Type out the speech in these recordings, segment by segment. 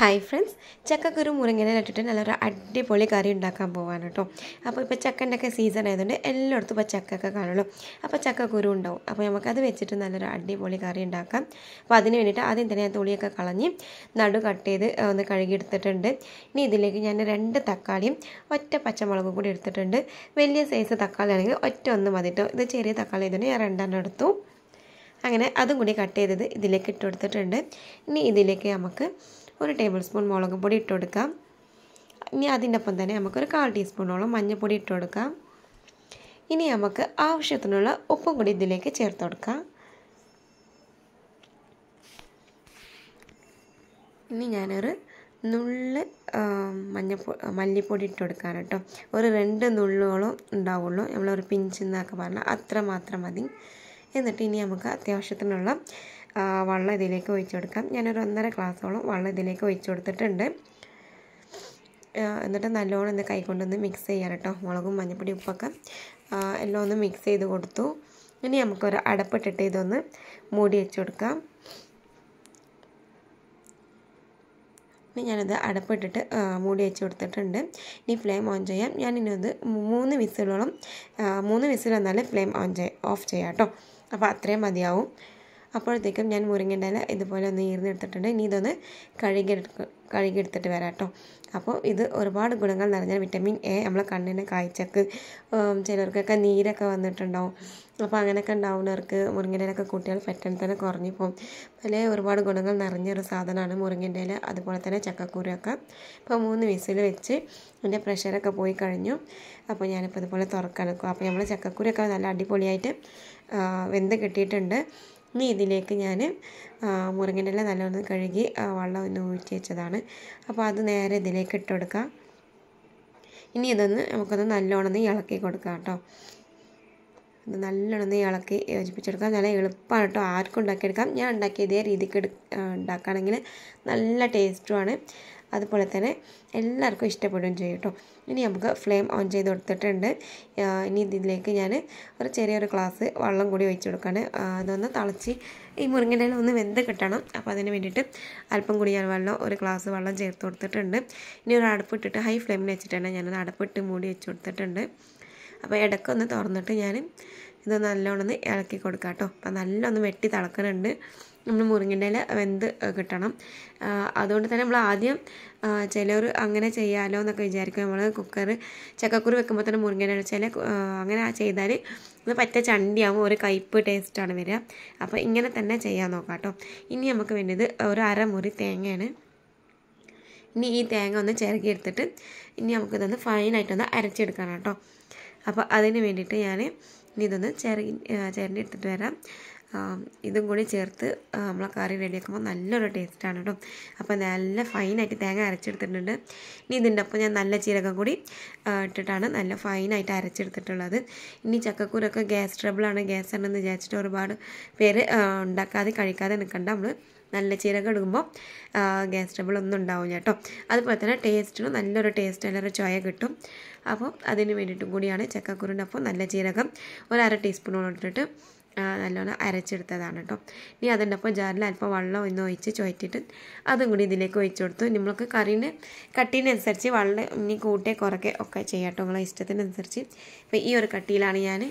hi friends ചക്കക്കുരു മുരങ്ങനെ ഇട്ടിട്ട് നല്ലൊരു അടിപൊളി കറി ഉണ്ടാക്കാൻ പോവാണ് കേട്ടോ അപ്പോൾ ഇപ്പോൾ ചക്കൻ്റെ ഒക്കെ സീസൺ ആയതുകൊണ്ട് എല്ലായിടത്തും ഇപ്പോൾ ചക്കൊക്കെ കാണുള്ളൂ അപ്പോൾ ചക്കക്കുരു ഉണ്ടാവും അപ്പോൾ നമുക്കത് വെച്ചിട്ട് നല്ലൊരു അടിപൊളി കറി ഉണ്ടാക്കാം അപ്പോൾ അതിന് വേണ്ടിയിട്ട് ആദ്യം തന്നെ ഞാൻ തുളിയൊക്കെ കളഞ്ഞ് നടു കട്ട് ചെയ്ത് ഒന്ന് കഴുകിയെടുത്തിട്ടുണ്ട് ഇനി ഇതിലേക്ക് ഞാൻ രണ്ട് തക്കാളിയും ഒറ്റ പച്ചമുളകും കൂടി എടുത്തിട്ടുണ്ട് വലിയ സൈസ് തക്കാളി ആണെങ്കിൽ ഒറ്റ ഒന്ന് മതിട്ടോ ഇത് ചെറിയ തക്കാളി ആയതുകൊണ്ട് ഞാൻ രണ്ടെണ്ണം എടുത്തു അങ്ങനെ അതും കൂടി കട്ട് ചെയ്തത് ഇതിലേക്ക് ഇട്ട് കൊടുത്തിട്ടുണ്ട് ഇനി ഇതിലേക്ക് നമുക്ക് ഒരു ടേബിൾ സ്പൂൺ മുളക് പൊടി ഇട്ട് കൊടുക്കാം ഇനി അതിൻ്റെ ഒപ്പം തന്നെ നമുക്കൊരു കാൽ ടീസ്പൂണോളം മഞ്ഞൾപ്പൊടി ഇട്ട് കൊടുക്കാം ഇനി നമുക്ക് ആവശ്യത്തിനുള്ള ഉപ്പും കൂടി ഇതിലേക്ക് ചേർത്ത് കൊടുക്കാം ഇനി ഞാനൊരു നുള്ള് മഞ്ഞപ്പൊടി മല്ലിപ്പൊടി ഇട്ട് കൊടുക്കാൻ കേട്ടോ ഒരു രണ്ട് നുള്ളുകളും ഉണ്ടാവുള്ളൂ നമ്മളൊരു പിഞ്ചെന്നൊക്കെ പറഞ്ഞാൽ അത്ര മാത്രം മതി എന്നിട്ട് ഇനി നമുക്ക് അത്യാവശ്യത്തിനുള്ള വെള്ളം ഇതിലേക്ക് ഒഴിച്ചു കൊടുക്കാം ഞാനൊരു ഒന്നര ഗ്ലാസ്സോളം വെള്ളം ഇതിലേക്ക് ഒഴിച്ചു കൊടുത്തിട്ടുണ്ട് എന്നിട്ട് നല്ലോണം ഇന്ന് കൈകൊണ്ടൊന്ന് മിക്സ് ചെയ്യാം കേട്ടോ മുളകും മഞ്ഞപ്പൊടി ഉപ്പൊക്കെ എല്ലാം ഒന്ന് മിക്സ് ചെയ്ത് കൊടുത്തു ഇനി നമുക്കൊരു അടപ്പിട്ടിട്ട് ഇതൊന്ന് മൂടി വെച്ച് കൊടുക്കാം ഇനി ഞാനത് അടപ്പിട്ടിട്ട് മൂടി വെച്ച് കൊടുത്തിട്ടുണ്ട് ഇനി ഫ്ലെയിം ഓൺ ചെയ്യാം ഞാൻ ഇനി അത് മൂന്ന് വിസിലോളം മൂന്ന് വിസിൽ വന്നാൽ ഫ്ലെയിം ഓൺ ചെയ്യാം ഓഫ് ചെയ്യാം കേട്ടോ അപ്പോൾ അത്രയും മതിയാവും അപ്പോഴത്തേക്കും ഞാൻ മുരിങ്ങൻ്റെ ഇല ഇതുപോലെ ഒന്ന് ഈർന്നെടുത്തിട്ടുണ്ട് ഇനി ഇതൊന്ന് കഴുകിയെടുക്ക കഴുകിയെടുത്തിട്ട് വരാം കേട്ടോ അപ്പോൾ ഇത് ഒരുപാട് ഗുണങ്ങൾ നിറഞ്ഞ വിറ്റമിൻ എ നമ്മളെ കണ്ണിന് കാഴ്ചക്ക് ചിലർക്കൊക്കെ നീരൊക്കെ വന്നിട്ടുണ്ടാവും അപ്പോൾ അങ്ങനെയൊക്കെ ഉണ്ടാവുന്നവർക്ക് മുരിങ്ങൻ്റെ ഇലയൊക്കെ കൂട്ടിയാൽ പെട്ടെന്ന് തന്നെ കുറഞ്ഞു പോകും പല ഒരുപാട് ഗുണങ്ങൾ നിറഞ്ഞൊരു സാധനമാണ് മുരിങ്ങേൻ്റെ ഇല അതുപോലെ തന്നെ ചക്കക്കൂരൊക്കെ ഇപ്പോൾ മൂന്ന് വിസിൽ വെച്ച് എൻ്റെ പ്രഷറൊക്കെ പോയി കഴിഞ്ഞു അപ്പോൾ ഞാനിപ്പോൾ ഇതുപോലെ തുറക്കണം അപ്പോൾ നമ്മൾ ചക്കക്കൂരൊക്കെ നല്ല അടിപൊളിയായിട്ട് വെന്ത് കിട്ടിയിട്ടുണ്ട് ഇനി ഇതിലേക്ക് ഞാൻ ഇല നല്ലോണം കഴുകി വെള്ളം ഒന്ന് ഊറ്റി വെച്ചതാണ് അപ്പോൾ അത് നേരെ ഇതിലേക്ക് ഇട്ട് കൊടുക്കാം ഇനി ഇതൊന്ന് നമുക്കൊന്ന് നല്ലോണം ഇളക്കി കൊടുക്കാം കേട്ടോ ഇത് നല്ലോണം ഇളക്കി യോജിപ്പിച്ചെടുക്കാം നല്ല എളുപ്പമാണ് കേട്ടോ ആർക്കും ഉണ്ടാക്കിയെടുക്കാം ഞാൻ ഉണ്ടാക്കിയ ഇതേ രീതിക്ക് ഉണ്ടാക്കുകയാണെങ്കിൽ നല്ല ടേസ്റ്റുമാണ് അതുപോലെ തന്നെ എല്ലാവർക്കും ഇഷ്ടപ്പെടുകയും ചെയ്യും കേട്ടോ ഇനി നമുക്ക് ഫ്ലെയിം ഓൺ ചെയ്ത് കൊടുത്തിട്ടുണ്ട് ഇനി ഇതിലേക്ക് ഞാൻ ഒരു ചെറിയൊരു ഗ്ലാസ് വെള്ളം കൂടി ഒഴിച്ച് കൊടുക്കാണ് അതൊന്ന് തിളച്ച് ഈ മുരിങ്ങൻ്റെ ഒന്ന് വെന്ത് കിട്ടണം അപ്പോൾ അതിന് വേണ്ടിയിട്ട് അല്പം കൂടി ഞാൻ വെള്ളം ഒരു ഗ്ലാസ് വെള്ളം ചേർത്ത് കൊടുത്തിട്ടുണ്ട് ഇനി ഒരു അടുപ്പിട്ടിട്ട് ഹൈ ഫ്ലെയിമിൽ വെച്ചിട്ടാണ് ഞാനത് അടുപ്പിട്ട് മൂടി വെച്ച് കൊടുത്തിട്ടുണ്ട് അപ്പോൾ ഇടക്കൊന്ന് തുറന്നിട്ട് ഞാൻ ഇത് നല്ലോണം ഇളക്കി കൊടുക്കാം കേട്ടോ അപ്പോൾ നല്ലോണം വെട്ടി തിളക്കുന്നുണ്ട് നമ്മൾ മുരിങ്ങൻ്റെ ഇല വെന്ത് കിട്ടണം അതുകൊണ്ട് തന്നെ നമ്മൾ ആദ്യം ചിലർ അങ്ങനെ ചെയ്യാമല്ലോ എന്നൊക്കെ വിചാരിക്കും നമ്മൾ കുക്കർ ചക്കക്കുരു വെക്കുമ്പോൾ തന്നെ മുരിങ്ങൻ്റെ ഇല ചില അങ്ങനെ ചെയ്താൽ ഇത് പറ്റ ചണ്ടിയാകുമ്പോൾ ഒരു കയ്പ് ടേസ്റ്റാണ് വരിക അപ്പോൾ ഇങ്ങനെ തന്നെ ചെയ്യാൻ നോക്കാം കേട്ടോ ഇനി നമുക്ക് വേണ്ടത് ഒരു അരമുറി തേങ്ങയാണ് ഇനി ഈ തേങ്ങ ഒന്ന് ചിരകിയെടുത്തിട്ട് എടുത്തിട്ട് ഇനി നമുക്കിതൊന്ന് ഫൈനായിട്ടൊന്ന് അരച്ചെടുക്കണം കേട്ടോ അപ്പോൾ അതിന് വേണ്ടിയിട്ട് ഞാൻ ഇനി ഇതൊന്ന് ചിരകി ചിരണ്ടി എടുത്തിട്ട് വരാം ഇതും കൂടി ചേർത്ത് നമ്മൾ കറി റെഡിയാക്കുമ്പോൾ നല്ലൊരു ടേസ്റ്റാണ് കേട്ടോ അപ്പോൾ നല്ല ഫൈനായിട്ട് തേങ്ങ അരച്ചെടുത്തിട്ടുണ്ട് ഇനി ഇതിൻ്റെ ഒപ്പം ഞാൻ നല്ല ചീരകം കൂടി ഇട്ടിട്ടാണ് നല്ല ഫൈനായിട്ട് അരച്ചെടുത്തിട്ടുള്ളത് ഇനി ചക്കക്കൂരൊക്കെ ഗ്യാസ് ട്രബിളാണ് ഗ്യാസ് ഉണ്ടെന്ന് വിചാരിച്ചിട്ട് ഒരുപാട് പേര് ഉണ്ടാക്കാതെ കഴിക്കാതെ നിൽക്കണ്ട നമ്മൾ നല്ല ചീരകം എടുക്കുമ്പോൾ ഗ്യാസ് ട്രബിൾ ഒന്നും ഉണ്ടാവില്ല കേട്ടോ അതുപോലെ തന്നെ ടേസ്റ്റിനും നല്ലൊരു ടേസ്റ്റ് നല്ലൊരു ചോയ കിട്ടും അപ്പോൾ അതിന് വേണ്ടിയിട്ടും കൂടിയാണ് ചക്കക്കുരുവിൻ്റെ അപ്പം നല്ല ജീരകം ഒരു അര ടീസ്പൂണോളം ഇട്ടിട്ട് നല്ലോണം അരച്ചെടുത്തതാണ് കേട്ടോ ഇനി അതിൻ്റെ ഒപ്പം ജാറിൽ അല്പം വെള്ളം ഒന്ന് ഒഴിച്ച് ചുഴറ്റിട്ട് അതും കൂടി ഇതിലേക്ക് ഒഴിച്ചു കൊടുത്തു നമ്മൾക്ക് കറീൻ്റെ കട്ടീനനുസരിച്ച് വെള്ളം ഇനി കൂട്ടേ കുറക്കെ ഒക്കെ ചെയ്യാം കേട്ടോ നിങ്ങളെ ഇഷ്ടത്തിനനുസരിച്ച് ഇപ്പം ഈ ഒരു കട്ടിയിലാണ് ഞാൻ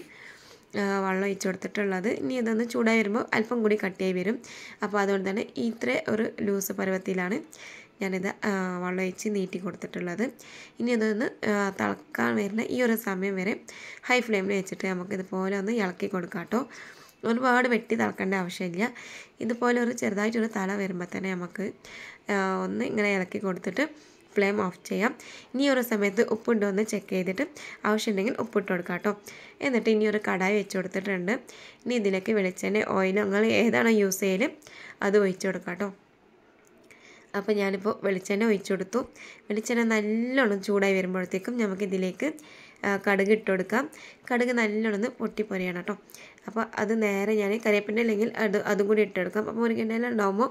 വെള്ളം ഒഴിച്ചു കൊടുത്തിട്ടുള്ളത് ഇനി ഇതൊന്ന് ചൂടായി വരുമ്പോൾ അല്പം കൂടി കട്ടിയായി വരും അപ്പോൾ അതുകൊണ്ട് തന്നെ ഇത്ര ഒരു ലൂസ് പരുവത്തിലാണ് ഞാനിത് വെച്ച് നീട്ടി കൊടുത്തിട്ടുള്ളത് ഇനി അതൊന്ന് തിളക്കാൻ വരുന്ന ഈ ഒരു സമയം വരെ ഹൈ ഫ്ലെയിമിൽ വെച്ചിട്ട് നമുക്ക് ഇതുപോലെ ഒന്ന് ഇളക്കി കൊടുക്കാം കേട്ടോ ഒരുപാട് വെട്ടി തിളക്കേണ്ട ആവശ്യമില്ല ഇതുപോലെ ഒരു ചെറുതായിട്ടൊരു തല വരുമ്പോൾ തന്നെ നമുക്ക് ഒന്ന് ഇങ്ങനെ ഇളക്കി കൊടുത്തിട്ട് ഫ്ലെയിം ഓഫ് ചെയ്യാം ഇനി ഒരു സമയത്ത് ഉപ്പുണ്ടോ എന്ന് ചെക്ക് ചെയ്തിട്ട് ആവശ്യമുണ്ടെങ്കിൽ ഉപ്പിട്ട് കൊടുക്കാം കേട്ടോ എന്നിട്ട് ഇനി ഒരു കടായി വെച്ച് കൊടുത്തിട്ടുണ്ട് ഇനി ഇതിലേക്ക് വെളിച്ചെണ്ണ ഓയിൽ നിങ്ങൾ ഏതാണോ യൂസ് ചെയ്യൽ അത് ഒഴിച്ച് കൊടുക്കാം കേട്ടോ അപ്പോൾ ഞാനിപ്പോൾ വെളിച്ചെണ്ണ ഒഴിച്ചു കൊടുത്തു വെളിച്ചെണ്ണ നല്ലോണം ചൂടായി വരുമ്പോഴത്തേക്കും നമുക്കിതിലേക്ക് കടുക് ഇട്ട് കൊടുക്കാം കടുക് നല്ലോണം പൊട്ടിപ്പൊരിയണം കേട്ടോ അപ്പോൾ അത് നേരെ ഞാൻ കരിയപ്പിൻ്റെ അല്ലെങ്കിൽ അത് അതും കൂടി കൊടുക്കാം അപ്പോൾ മുരിങ്ങൻ്റെ ഉണ്ടാകുമ്പോൾ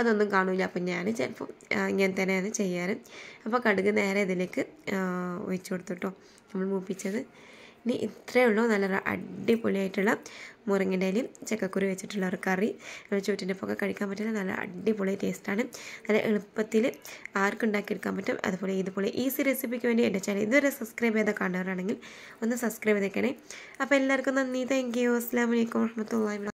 അതൊന്നും കാണില്ല അപ്പം ഞാൻ ചിലപ്പോൾ ഇങ്ങനെ തന്നെയാണ് ചെയ്യാറ് അപ്പോൾ കടുക് നേരെ ഇതിലേക്ക് ഒഴിച്ചു കൊടുത്തു കേട്ടോ നമ്മൾ മൂപ്പിച്ചത് ഇനി ഇത്രയേ ഉള്ളൂ നല്ല അടിപൊളിയായിട്ടുള്ള മുറിങ്ങിൻ്റെ ഇലയും ചക്കക്കുരു വെച്ചിട്ടുള്ള ഒരു കറി ചുറ്റിൻ്റെ പൊക്കെ കഴിക്കാൻ പറ്റുന്ന നല്ല അടിപൊളി ടേസ്റ്റാണ് നല്ല എളുപ്പത്തിൽ എടുക്കാൻ പറ്റും അതുപോലെ ഇതുപോലെ ഈസി റെസിപ്പിക്ക് വേണ്ടി എൻ്റെ ചാനൽ ഇതുവരെ സബ്സ്ക്രൈബ് ചെയ്ത കാണുന്നവരാണെങ്കിൽ ഒന്ന് സബ്സ്ക്രൈബ് ചെയ്തേക്കണേ അപ്പോൾ എല്ലാവർക്കും നന്ദി താങ്ക് യു അസ്സാം വലൈക്കും വാഹമത്തല്ലാ